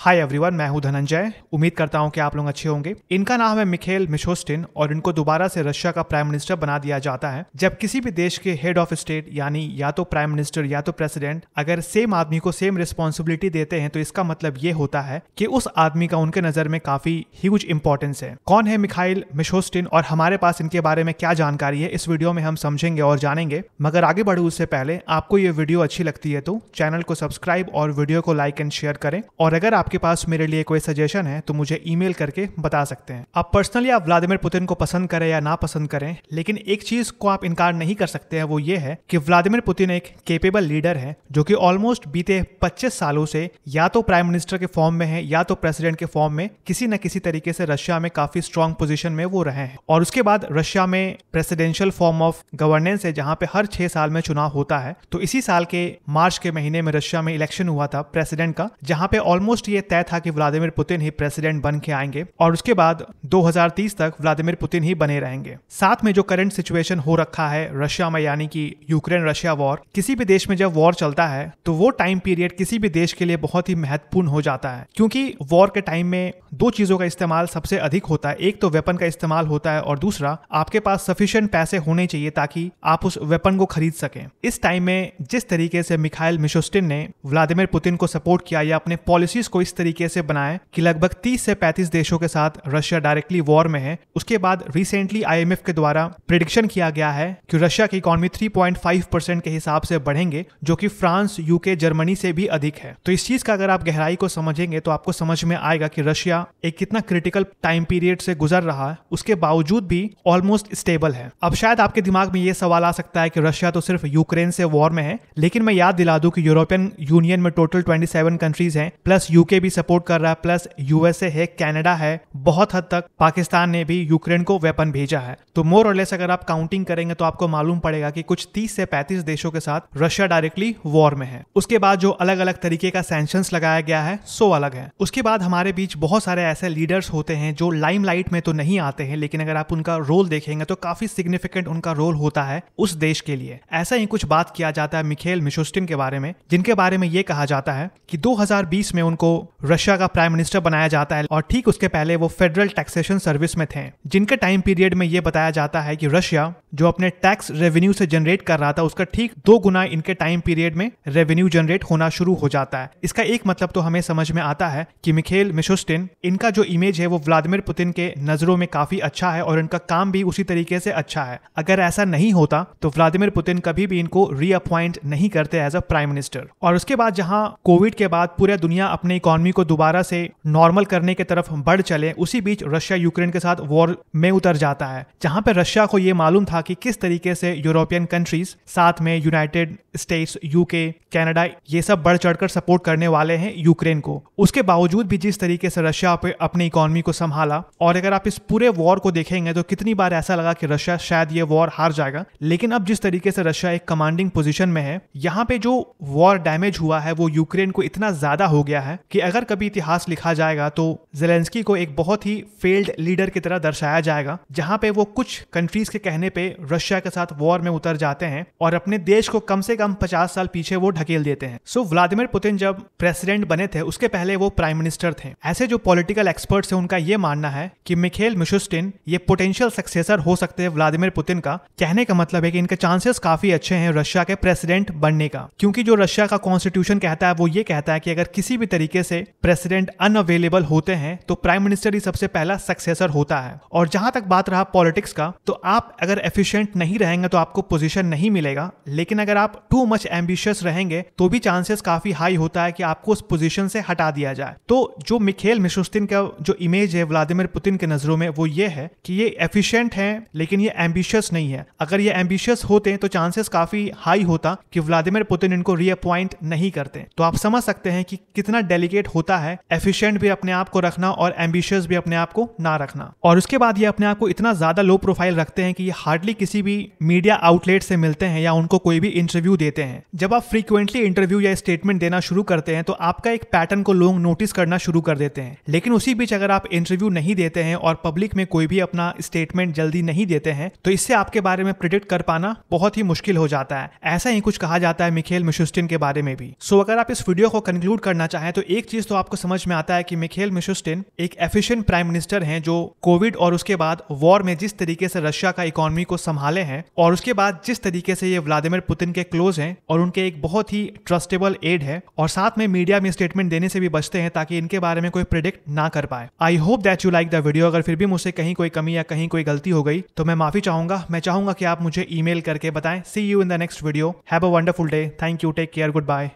hi everyone मैं हूं धनंजय उम्मीद करता हूं कि आप लोग अच्छे होंगे इनका नाम है मिखेल मिशोस्टिन और इनको दोबारा से रशिया का प्राइम मिनिस्टर बना दिया जाता है जब किसी भी देश के हेड ऑफ स्टेट यानी या तो प्राइम मिनिस्टर या तो प्रेसिडेंट अगर सेम आदमी को सेम रिस्पॉन्सिबिलिटी देते हैं तो इसका मतलब ये होता है कि उस आदमी का उनके नजर में काफी ह्यूज इंपॉर्टेंस है कौन है मिखाइल मिशोस्टिन और हमारे पास इनके बारे में क्या जानकारी है इस वीडियो में हम समझेंगे और जानेंगे मगर आगे बढ़ू उससे पहले आपको ये वीडियो अच्छी लगती है तो चैनल को सब्सक्राइब और वीडियो को लाइक एंड शेयर करें और अगर आप आपके पास मेरे लिए कोई सजेशन है तो मुझे ई करके बता सकते हैं आप पर्सनली आप व्लादिमिर पुतिन को पसंद करें या ना पसंद करें लेकिन एक चीज को आप इनकार नहीं कर सकते हैं वो ये है कि व्लादिमिर पुतिन एक केपेबल लीडर है जो कि ऑलमोस्ट बीते पच्चीस सालों से या तो प्राइम मिनिस्टर के फॉर्म में है या तो प्रेसिडेंट के फॉर्म में किसी न किसी तरीके से रशिया में काफी स्ट्रांग पोजिशन में वो रहे हैं और उसके बाद रशिया में प्रेसिडेंशियल फॉर्म ऑफ गवर्नेंस है जहां पे हर छह साल में चुनाव होता है तो इसी साल के मार्च के महीने में रशिया में इलेक्शन हुआ था प्रेसिडेंट का जहां पे ऑलमोस्ट ये ये तय था कि व्लादिमीर पुतिन ही प्रेसिडेंट बन के आएंगे और उसके बाद 2030 तक व्लादिमीर पुतिन ही बने रहेंगे साथ में जो करंट सिचुएशन हो रखा है रशिया में यानी कि यूक्रेन रशिया वॉर किसी भी देश में जब वॉर चलता है तो वो टाइम पीरियड किसी भी देश के लिए बहुत ही महत्वपूर्ण हो जाता है क्योंकि वॉर के टाइम में दो चीजों का इस्तेमाल सबसे अधिक होता है एक तो वेपन का इस्तेमाल होता है और दूसरा आपके पास सफिशियंट पैसे होने चाहिए ताकि आप उस वेपन को खरीद सकें इस टाइम में जिस तरीके से मिखाइल मिशोस्टिन ने व्लादिमिर पुतिन को सपोर्ट किया या अपने पॉलिसीज को इस तरीके से बनाए कि लगभग 30 से 35 देशों के साथ रशिया डायरेक्टली वॉर में है उसके बाद रिसेंटली आईएमएफ के द्वारा प्रिडिक्शन किया गया है कि रशिया की इकोनॉमी 3.5 परसेंट के हिसाब से बढ़ेंगे जो कि फ्रांस यूके जर्मनी से भी अधिक है तो इस चीज का अगर आप गहराई को समझेंगे तो आपको समझ में आएगा कि रशिया एक कितना क्रिटिकल टाइम पीरियड से गुजर रहा है उसके बावजूद भी ऑलमोस्ट स्टेबल है अब शायद आपके दिमाग में ये सवाल आ सकता है कि रशिया तो सिर्फ यूक्रेन से वॉर में है लेकिन मैं याद दिला दूं कि यूरोपियन यूनियन में टोटल 27 कंट्रीज हैं प्लस यूके भी सपोर्ट कर रहा है प्लस यूएसए है कनाडा है बहुत हद तक पाकिस्तान ने भी यूक्रेन को वेपन भेजा है तो मोर और लेस अगर आप काउंटिंग करेंगे तो आपको मालूम पड़ेगा कि कुछ 30 से 35 देशों के साथ रशिया डायरेक्टली वॉर में है उसके बाद जो अलग अलग तरीके का सेंशन लगाया गया है सो अलग है उसके बाद हमारे बीच बहुत सारे ऐसे लीडर्स होते हैं जो लाइम में तो नहीं आते हैं लेकिन अगर आप उनका रोल देखेंगे तो काफी सिग्निफिकेंट उनका रोल होता है उस देश के लिए ऐसा ही कुछ बात किया जाता है मिखेल मिशोस्टिन के बारे में जिनके बारे में ये कहा जाता है कि 2020 में उनको रशिया का प्राइम मिनिस्टर बनाया जाता है और ठीक उसके पहले वो फेडरल टैक्सेशन सर्विस में थे जिनके टाइम पीरियड में ये बताया जाता है कि रशिया जो अपने टैक्स रेवेन्यू से जनरेट कर रहा था उसका ठीक दो गुना इनके टाइम पीरियड में रेवेन्यू जनरेट होना शुरू हो जाता है इसका एक मतलब तो हमें समझ में आता है कि मिखेल मिशोस्टिन इनका जो इमेज है वो व्लादिमिर पुतिन के नजरों में काफी अच्छा है और इनका काम भी उसी तरीके से अच्छा है अगर ऐसा नहीं होता तो व्लादिमिर पुतिन कभी भी इनको रीअपॉइंट नहीं करते एज अ प्राइम मिनिस्टर और उसके बाद जहाँ कोविड के बाद पूरे दुनिया अपने इकोनॉमी को दोबारा से नॉर्मल करने की तरफ बढ़ चले उसी बीच रशिया यूक्रेन के साथ वॉर में उतर जाता है जहाँ पे रशिया को ये मालूम था था कि किस तरीके से यूरोपियन कंट्रीज साथ में यूनाइटेड स्टेट्स यूके कनाडा ये सब बढ़ चढ़कर सपोर्ट करने वाले हैं यूक्रेन को उसके बावजूद भी जिस तरीके से रशिया अपनी इकोनॉमी को संभाला और अगर आप इस पूरे वॉर को देखेंगे तो कितनी बार ऐसा लगा कि रशिया शायद ये वॉर हार जाएगा लेकिन अब जिस तरीके से रशिया एक कमांडिंग पोजिशन में है यहाँ पे जो वॉर डैमेज हुआ है वो यूक्रेन को इतना ज्यादा हो गया है कि अगर कभी इतिहास लिखा जाएगा तो जेलेंस्की को एक बहुत ही फेल्ड लीडर की तरह दर्शाया जाएगा जहां पे वो कुछ कंट्रीज के कहने पे रशिया के साथ वॉर में उतर जाते हैं और अपने देश को कम से कम पचास साल पीछे वो ढकेल देते हैं सो so, व्लादिमिर पुतिन जब प्रेसिडेंट बने थे उसके पहले वो प्राइम मिनिस्टर थे ऐसे जो पॉलिटिकल एक्सपर्ट्स है उनका ये मानना है कि मिखेल मिशुस्टिन ये पोटेंशियल सक्सेसर हो सकते हैं व्लादिमिर पुतिन का कहने का मतलब है कि इनके चांसेस काफी अच्छे हैं रशिया के प्रेसिडेंट बनने का क्योंकि जो रशिया का कॉन्स्टिट्यूशन कहता है वो ये कहता है कि अगर किसी भी तरीके से प्रेसिडेंट अनअवेलेबल होते हैं तो प्राइम मिनिस्टर ही सबसे पहला सक्सेसर होता है और जहां तक बात रहा पॉलिटिक्स का तो आप अगर एफ एफिशिएंट नहीं रहेंगे तो आपको पोजीशन नहीं मिलेगा लेकिन अगर आप टू मच एम्बिशियस रहेंगे तो भी चांसेस काफी हाई होता है कि आपको उस पोजीशन से हटा दिया जाए तो जो मिखेल मिशुस्तिन का जो इमेज है व्लादिमिर पुतिन के नजरों में वो ये है कि ये एफिशियंट है लेकिन ये एम्बिशियस नहीं है अगर ये एम्बिशियस होते तो चांसेस काफी हाई होता कि व्लादिमिर पुतिन इनको रीअपॉइंट नहीं करते तो आप समझ सकते हैं कि कितना डेलीकेट होता है एफिशियंट भी अपने आप को रखना और एम्बिशियस भी अपने आप को ना रखना और उसके बाद ये अपने आप को इतना ज्यादा लो प्रोफाइल रखते हैं कि ये हार्डली हार्डली किसी भी मीडिया आउटलेट से मिलते हैं या उनको कोई भी इंटरव्यू देते हैं जब आप फ्रीक्वेंटली इंटरव्यू या स्टेटमेंट देना शुरू करते हैं तो आपका एक पैटर्न को लोग नोटिस करना शुरू कर देते हैं लेकिन उसी बीच अगर आप इंटरव्यू नहीं देते हैं और पब्लिक में कोई भी अपना स्टेटमेंट जल्दी नहीं देते हैं तो इससे आपके बारे में प्रिडिक्ट कर पाना बहुत ही मुश्किल हो जाता है ऐसा ही कुछ कहा जाता है मिखेल मिशुस्टिन के बारे में भी सो अगर आप इस वीडियो को कंक्लूड करना चाहें तो एक चीज तो आपको समझ में आता है कि मिखेल मिशुस्टिन एक एफिशिएंट प्राइम मिनिस्टर हैं जो कोविड और उसके बाद वॉर में जिस तरीके से रशिया का इकोनॉमी को संभाले हैं और उसके बाद जिस तरीके से ये व्लादिमिर पुतिन के क्लोज हैं और उनके एक बहुत ही ट्रस्टेबल एड है और साथ में मीडिया में स्टेटमेंट देने से भी बचते हैं ताकि इनके बारे में कोई प्रिडिक्ट ना कर पाए I hope that you like the video अगर फिर भी मुझसे कहीं कोई कमी या कहीं कोई गलती हो गई तो मैं माफी चाहूंगा मैं चाहूंगा कि आप मुझे ईमेल करके बताएं see you in the next video have a wonderful day thank you take care good bye